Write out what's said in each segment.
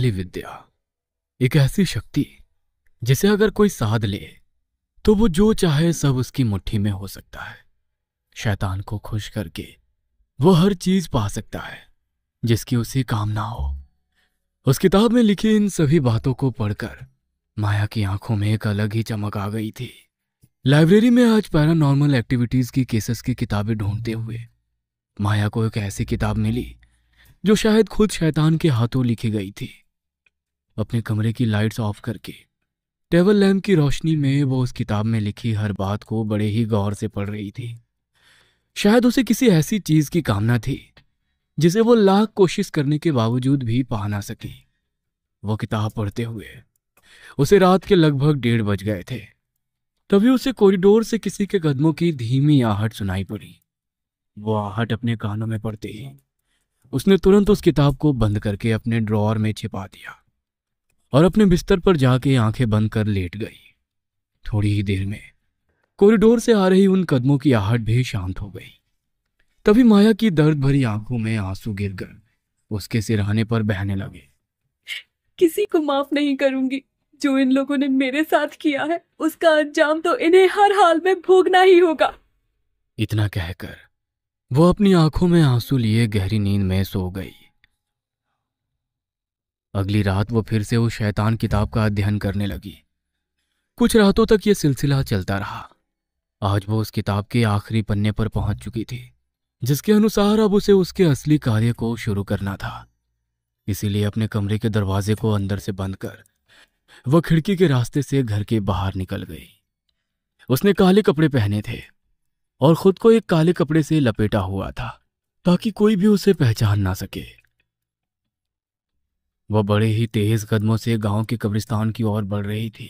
काली विद्या एक ऐसी शक्ति जिसे अगर कोई साध ले तो वो जो चाहे सब उसकी मुट्ठी में हो सकता है शैतान को खुश करके वो हर चीज पा सकता है जिसकी उसे कामना हो उस किताब में लिखी इन सभी बातों को पढ़कर माया की आंखों में एक अलग ही चमक आ गई थी लाइब्रेरी में आज पैरानॉर्मल एक्टिविटीज की केसेस की किताबें ढूंढते हुए माया को एक ऐसी किताब मिली जो शायद खुद शैतान के हाथों लिखी गई थी अपने कमरे की लाइट्स ऑफ करके टेबल लैम्प की रोशनी में वो उस किताब में लिखी हर बात को बड़े ही गौर से पढ़ रही थी शायद उसे किसी ऐसी चीज़ की कामना थी जिसे वो लाख कोशिश करने के बावजूद भी पा ना सकी वो किताब पढ़ते हुए उसे रात के लगभग डेढ़ बज गए थे तभी उसे कॉरिडोर से किसी के कदमों की धीमी आहट सुनाई पड़ी वो आहट अपने कानों में पड़ते ही उसने तुरंत उस किताब को बंद करके अपने ड्रॉअर में छिपा दिया और अपने बिस्तर पर जाके आंखें बंद कर लेट गई थोड़ी ही देर में कॉरिडोर से आ रही उन कदमों की आहट भी शांत हो गई तभी माया की दर्द भरी आंखों में आंसू गिर गए उसके सिरहाने पर बहने लगे किसी को माफ नहीं करूंगी जो इन लोगों ने मेरे साथ किया है उसका अंजाम तो इन्हें हर हाल में भोगना ही होगा इतना कहकर वो अपनी आंखों में आंसू लिए गहरी नींद में सो गई अगली रात वो फिर से उस शैतान किताब का अध्ययन करने लगी कुछ रातों तक ये सिलसिला चलता रहा आज वो उस किताब के आखिरी पन्ने पर पहुंच चुकी थी जिसके अनुसार अब उसे उसके असली कार्य को शुरू करना था इसीलिए अपने कमरे के दरवाजे को अंदर से बंद कर वह खिड़की के रास्ते से घर के बाहर निकल गई उसने काले कपड़े पहने थे और खुद को एक काले कपड़े से लपेटा हुआ था ताकि कोई भी उसे पहचान ना सके वह बड़े ही तेज कदमों से गांव के कब्रिस्तान की ओर बढ़ रही थी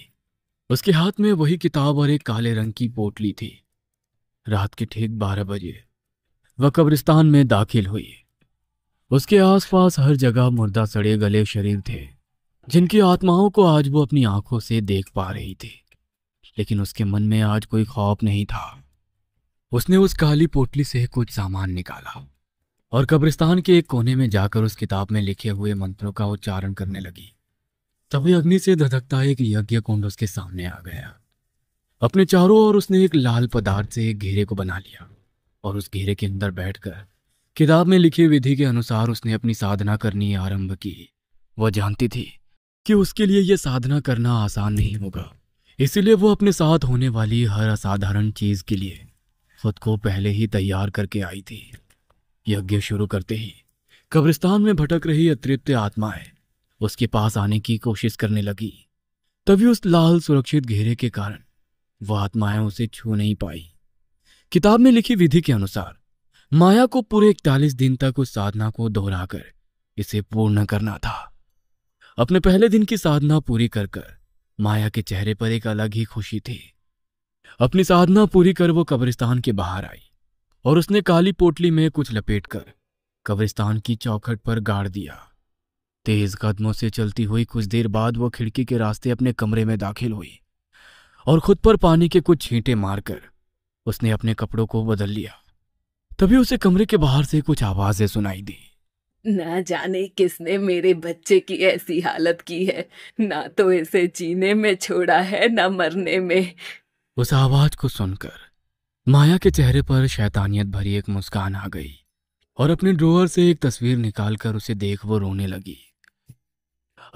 उसके हाथ में वही किताब और एक काले रंग की पोटली थी रात के ठीक बारह बजे वह कब्रिस्तान में दाखिल हुई उसके आसपास हर जगह मुर्दा सड़े गले शरीर थे जिनकी आत्माओं को आज वो अपनी आंखों से देख पा रही थी लेकिन उसके मन में आज कोई खौफ नहीं था उसने उस काली पोटली से कुछ सामान निकाला और कब्रिस्तान के एक कोने में जाकर उस किताब में लिखे हुए मंत्रों का उच्चारण करने लगी तभी अग्नि से धधकता एक यज्ञ कुंड उसके सामने आ गया अपने चारों ओर उसने एक लाल पदार्थ से एक घेरे को बना लिया और उस घेरे के अंदर बैठकर किताब में लिखी विधि के अनुसार उसने अपनी साधना करनी आरंभ की वह जानती थी कि उसके लिए यह साधना करना आसान नहीं होगा इसीलिए वो अपने साथ होने वाली हर असाधारण चीज के लिए खुद को पहले ही तैयार करके आई थी यज्ञ शुरू करते ही कब्रिस्तान में भटक रही अतृप्त आत्माएं उसके पास आने की कोशिश करने लगी तभी उस लाल सुरक्षित घेरे के कारण वह आत्माएं उसे छू नहीं पाई किताब में लिखी विधि के अनुसार माया को पूरे इकतालीस दिन तक उस साधना को दोहराकर इसे पूर्ण करना था अपने पहले दिन की साधना पूरी कर कर माया के चेहरे पर एक अलग ही खुशी थी अपनी साधना पूरी कर वो कब्रिस्तान के बाहर आई और उसने काली पोटली में कुछ लपेटकर कब्रिस्तान की चौखट पर गाड़ दिया तेज कदमों से चलती हुई कुछ देर बाद वह खिड़की के रास्ते अपने कमरे में दाखिल हुई और खुद पर पानी के कुछ छींटे मारकर उसने अपने कपड़ों को बदल लिया तभी उसे कमरे के बाहर से कुछ आवाजें सुनाई दी ना जाने किसने मेरे बच्चे की ऐसी हालत की है ना तो इसे जीने में छोड़ा है ना मरने में उस आवाज को सुनकर माया के चेहरे पर शैतानियत भरी एक मुस्कान आ गई और अपने ड्रोअर से एक तस्वीर निकालकर उसे देख वो रोने लगी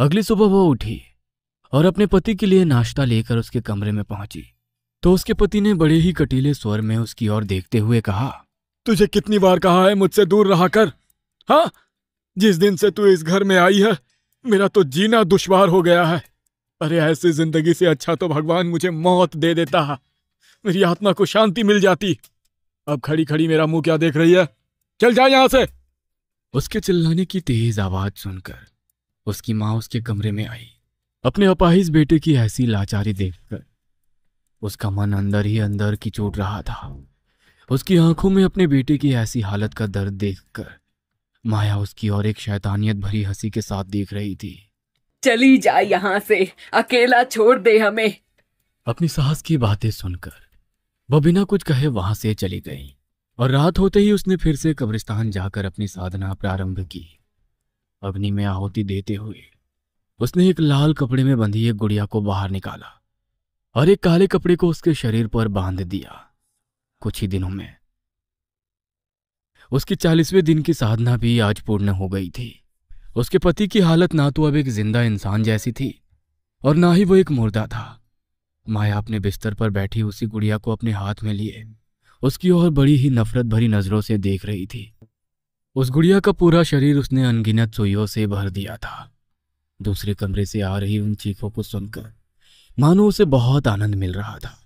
अगली सुबह वो उठी और अपने पति के लिए नाश्ता लेकर उसके कमरे में पहुंची तो उसके पति ने बड़े ही कटीले स्वर में उसकी ओर देखते हुए कहा तुझे कितनी बार कहा है मुझसे दूर रहा कर हाँ जिस दिन से तू इस घर में आई है मेरा तो जीना दुश्वार हो गया है अरे ऐसी जिंदगी से अच्छा तो भगवान मुझे मौत दे देता है मेरी आत्मा को शांति मिल जाती अब खड़ी खड़ी मेरा मुंह क्या देख रही है चल जाए यहां से उसके चिल्लाने की तेज आवाज सुनकर उसकी माँ उसके कमरे में आई अपने अपाहिज बेटे की ऐसी लाचारी देखकर उसका मन अंदर ही अंदर की चोट रहा था उसकी आंखों में अपने बेटे की ऐसी हालत का दर्द देखकर माया उसकी और एक शैतानियत भरी हंसी के साथ देख रही थी चली जा यहाँ से अकेला छोड़ दे हमें अपनी साहस की बातें सुनकर वह बिना कुछ कहे वहां से चली गई और रात होते ही उसने फिर से कब्रिस्तान जाकर अपनी साधना प्रारंभ की अग्नि में आहुति देते हुए उसने एक लाल कपड़े में बंधी एक गुड़िया को बाहर निकाला और एक काले कपड़े को उसके शरीर पर बांध दिया कुछ ही दिनों में उसकी चालीसवें दिन की साधना भी आज पूर्ण हो गई थी उसके पति की हालत ना तो अब एक जिंदा इंसान जैसी थी और ना ही वो एक मुर्दा था माया अपने बिस्तर पर बैठी उसी गुड़िया को अपने हाथ में लिए उसकी ओर बड़ी ही नफरत भरी नज़रों से देख रही थी उस गुड़िया का पूरा शरीर उसने अनगिनत सुइयों से भर दिया था दूसरे कमरे से आ रही उन चीखों को सुनकर मानो उसे बहुत आनंद मिल रहा था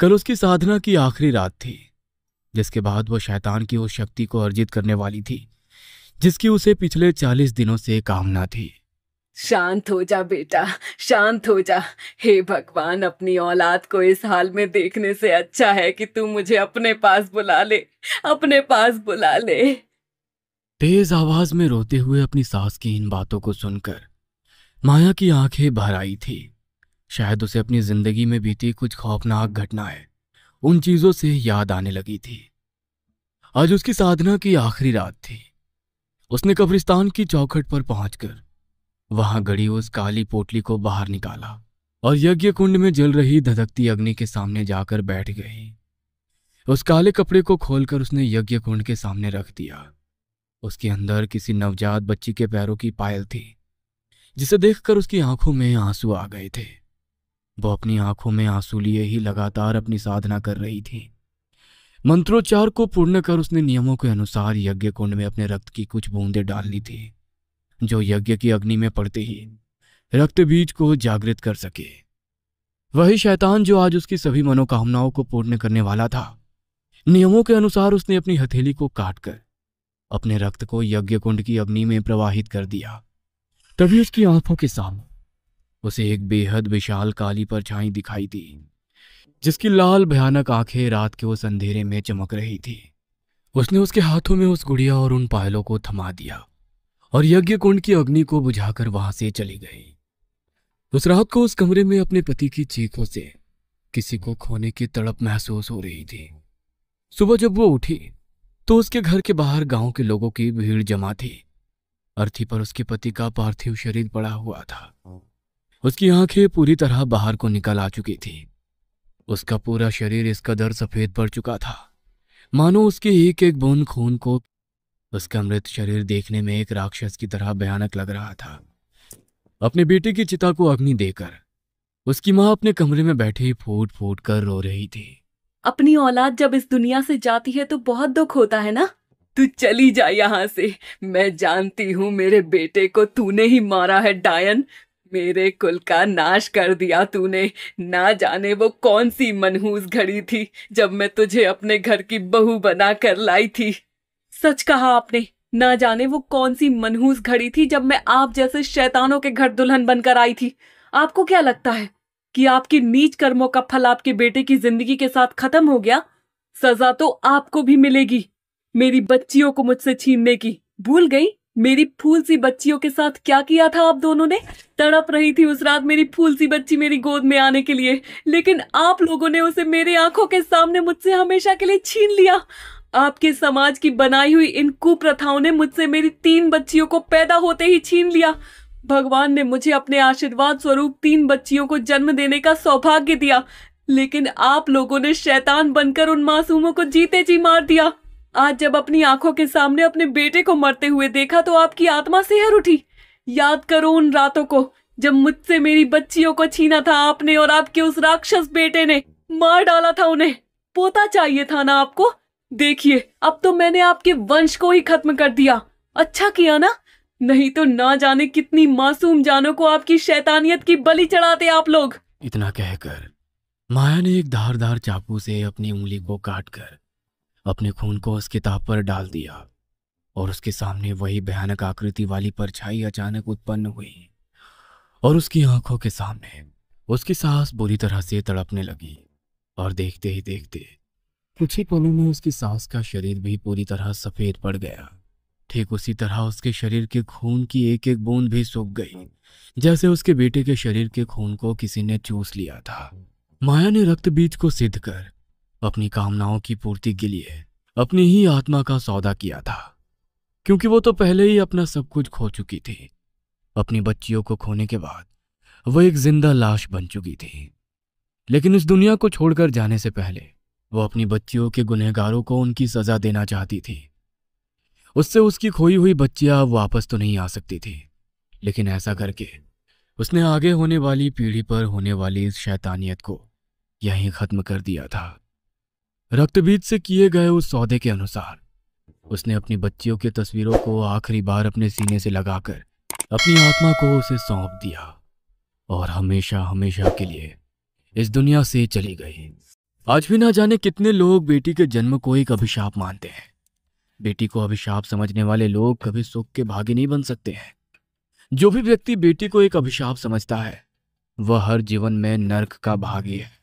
कल उसकी साधना की आखिरी रात थी जिसके बाद वो शैतान की उस शक्ति को अर्जित करने वाली थी जिसकी उसे पिछले चालीस दिनों से कामना थी शांत हो जा बेटा शांत हो जा हे भगवान अपनी औलाद को इस हाल में देखने से अच्छा है कि तू मुझे अपने पास बुला ले अपने पास बुला ले तेज आवाज में रोते हुए अपनी सास की इन बातों को सुनकर माया की आंखें भर आई थी शायद उसे अपनी जिंदगी में बीती कुछ खौफनाक घटनाएं उन चीजों से याद आने लगी थी आज उसकी साधना की आखिरी रात थी उसने कब्रिस्तान की चौखट पर पहुंचकर वहां गड़ी उस काली पोटली को बाहर निकाला और यज्ञ कुंड में जल रही धधकती अग्नि के सामने जाकर बैठ गई उस काले कपड़े को खोलकर उसने यज्ञ कुंड के सामने रख दिया उसके अंदर किसी नवजात बच्ची के पैरों की पायल थी जिसे देखकर उसकी आंखों में आंसू आ गए थे वो अपनी आंखों में आंसू लिए ही लगातार अपनी साधना कर रही थी मंत्रोच्चार को पूर्ण कर उसने नियमों के अनुसार यज्ञ कुंड में अपने रक्त की कुछ बूंदें डालनी थी जो यज्ञ की अग्नि में पड़ते ही रक्त बीज को जागृत कर सके वही शैतान जो आज उसकी सभी मनोकामनाओं को पूर्ण करने वाला था नियमों के अनुसार उसने अपनी हथेली को काटकर अपने रक्त को यज्ञ कुंड की अग्नि में प्रवाहित कर दिया तभी उसकी आंखों के सामने उसे एक बेहद विशाल काली परछाई दिखाई दी जिसकी लाल भयानक आंखें रात के उस अंधेरे में चमक रही थी उसने उसके हाथों में उस गुड़िया और उन पायलों को थमा दिया और यज्ञ कुंड की अग्नि को बुझाकर वहां से चली गई उस रात को उस कमरे में अपने पति की चीखों से किसी को खोने की तड़प महसूस हो रही थी सुबह जब वो उठी तो उसके घर के बाहर गांव के लोगों की भीड़ जमा थी अर्थी पर उसके पति का पार्थिव शरीर पड़ा हुआ था उसकी आंखें पूरी तरह बाहर को निकल आ चुकी थी उसका पूरा शरीर इस कदर सफेद पड़ चुका था मानो उसके एक एक बूंद खून को उसका मृत शरीर देखने में एक राक्षस की तरह भयानक लग रहा था अपने बेटे की चिता को अग्नि देकर उसकी माँ अपने कमरे में बैठी फूट फूट कर रो रही थी अपनी औलाद जब इस दुनिया से जाती है तो बहुत दुख होता है ना तू चली जा यहाँ से मैं जानती हूँ मेरे बेटे को तूने ही मारा है डायन मेरे कुल का नाश कर दिया तूने ना जाने वो कौन सी मनहूस घड़ी थी जब मैं तुझे अपने घर की बहू बना कर लाई थी सच कहा आपने ना जाने वो कौन सी मनहूस घड़ी थी जब मैं आप जैसे शैतानों के घर दुल्हन बनकर आई थी आपको क्या लगता है कि आपके नीच कर्मों का फल आपके बेटे की जिंदगी के साथ खत्म हो गया सजा तो आपको भी मिलेगी मेरी बच्चियों को मुझसे छीनने की भूल गई मेरी फूल सी बच्चियों के साथ क्या किया था आप दोनों ने तड़प रही थी उस रात मेरी फूल सी बच्ची मेरी गोद में आने के लिए लेकिन आप लोगों ने उसे मेरी आंखों के सामने मुझसे हमेशा के लिए छीन लिया आपके समाज की बनाई हुई इन कुप्रथाओं ने मुझसे मेरी तीन बच्चियों को पैदा होते ही छीन लिया भगवान ने मुझे अपने आशीर्वाद स्वरूप तीन बच्चियों को जन्म देने का सौभाग्य दिया लेकिन आप लोगों ने शैतान बनकर उन मासूमों को जीते जी मार दिया आज जब अपनी आंखों के सामने अपने बेटे को मरते हुए देखा तो आपकी आत्मा सेहर उठी याद करो उन रातों को जब मुझसे मेरी बच्चियों को छीना था आपने और आपके उस राक्षस बेटे ने मार डाला था उन्हें पोता चाहिए था ना आपको देखिए अब तो मैंने आपके वंश को ही खत्म कर दिया अच्छा किया ना नहीं तो ना जाने कितनी मासूम जानों को आपकी शैतानियत की बलि चढ़ाते आप लोग इतना कहकर माया ने एक धारदार चाकू से अपनी उंगली को काट कर अपने खून को उस किताब पर डाल दिया और उसके सामने वही भयानक आकृति वाली परछाई अचानक उत्पन्न हुई और उसकी आंखों के सामने उसकी सांस बुरी तरह से तड़पने लगी और देखते ही देखते कुछ ही पलों में उसकी सांस का शरीर भी पूरी तरह सफेद पड़ गया ठीक उसी तरह उसके शरीर के खून की एक एक बूंद भी सूख गई जैसे उसके बेटे के शरीर के खून को किसी ने चूस लिया था माया ने रक्त बीज को सिद्ध कर अपनी कामनाओं की पूर्ति के लिए अपनी ही आत्मा का सौदा किया था क्योंकि वो तो पहले ही अपना सब कुछ खो चुकी थी अपनी बच्चियों को खोने के बाद वह एक जिंदा लाश बन चुकी थी लेकिन इस दुनिया को छोड़कर जाने से पहले वो अपनी बच्चियों के गुनहगारों को उनकी सज़ा देना चाहती थी उससे उसकी खोई हुई अब वापस तो नहीं आ सकती थी लेकिन ऐसा करके उसने आगे होने वाली पीढ़ी पर होने वाली इस शैतानियत को यहीं ख़त्म कर दिया था रक्तबीज से किए गए उस सौदे के अनुसार उसने अपनी बच्चियों की तस्वीरों को आखिरी बार अपने सीने से लगाकर अपनी आत्मा को उसे सौंप दिया और हमेशा हमेशा के लिए इस दुनिया से चली गई आज भी ना जाने कितने लोग बेटी के जन्म को एक अभिशाप मानते हैं बेटी को अभिशाप समझने वाले लोग कभी सुख के भागी नहीं बन सकते हैं जो भी व्यक्ति बेटी को एक अभिशाप समझता है वह हर जीवन में नर्क का भागी है